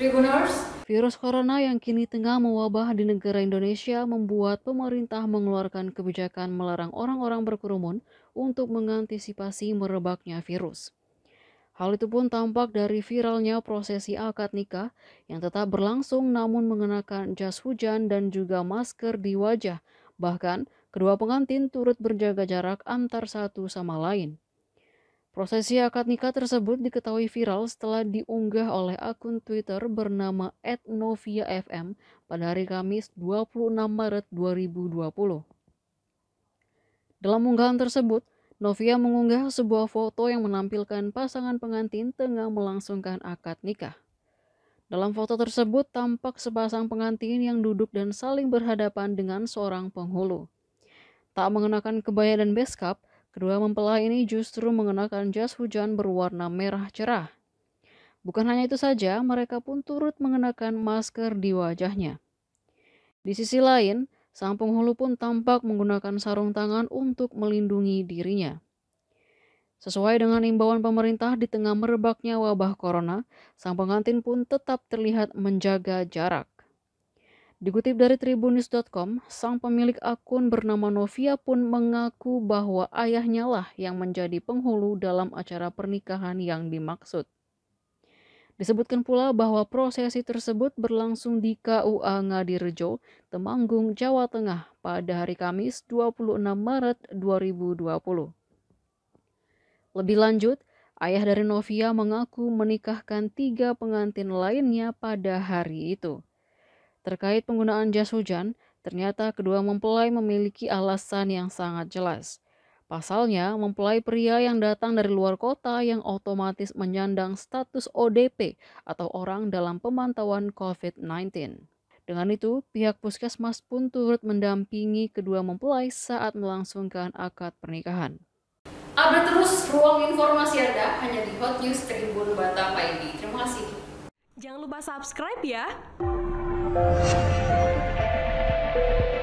Tribuners, Virus corona yang kini tengah mewabah di negara Indonesia membuat pemerintah mengeluarkan kebijakan melarang orang-orang berkerumun untuk mengantisipasi merebaknya virus. Hal itu pun tampak dari viralnya prosesi akad nikah yang tetap berlangsung namun mengenakan jas hujan dan juga masker di wajah. Bahkan, kedua pengantin turut berjaga jarak antar satu sama lain. Prosesi akad nikah tersebut diketahui viral setelah diunggah oleh akun Twitter bernama @noviafm pada hari Kamis 26 Maret 2020. Dalam unggahan tersebut, Novia mengunggah sebuah foto yang menampilkan pasangan pengantin tengah melangsungkan akad nikah. Dalam foto tersebut tampak sepasang pengantin yang duduk dan saling berhadapan dengan seorang penghulu. Tak mengenakan kebaya dan beskap, Kedua mempelai ini justru mengenakan jas hujan berwarna merah cerah. Bukan hanya itu saja, mereka pun turut mengenakan masker di wajahnya. Di sisi lain, sang penghulu pun tampak menggunakan sarung tangan untuk melindungi dirinya. Sesuai dengan imbauan pemerintah di tengah merebaknya wabah corona, sang pengantin pun tetap terlihat menjaga jarak. Dikutip dari tribunis.com, sang pemilik akun bernama Novia pun mengaku bahwa ayahnya lah yang menjadi penghulu dalam acara pernikahan yang dimaksud. Disebutkan pula bahwa prosesi tersebut berlangsung di KUA Ngadirejo, Temanggung, Jawa Tengah pada hari Kamis 26 Maret 2020. Lebih lanjut, ayah dari Novia mengaku menikahkan tiga pengantin lainnya pada hari itu. Terkait penggunaan jas hujan, ternyata kedua mempelai memiliki alasan yang sangat jelas. Pasalnya, mempelai pria yang datang dari luar kota yang otomatis menyandang status ODP atau orang dalam pemantauan COVID-19. Dengan itu, pihak puskesmas pun turut mendampingi kedua mempelai saat melangsungkan akad pernikahan. Update terus ruang informasi Anda hanya di Hot News Tribun Batam ID. Terima kasih. Jangan lupa subscribe ya. Thank you.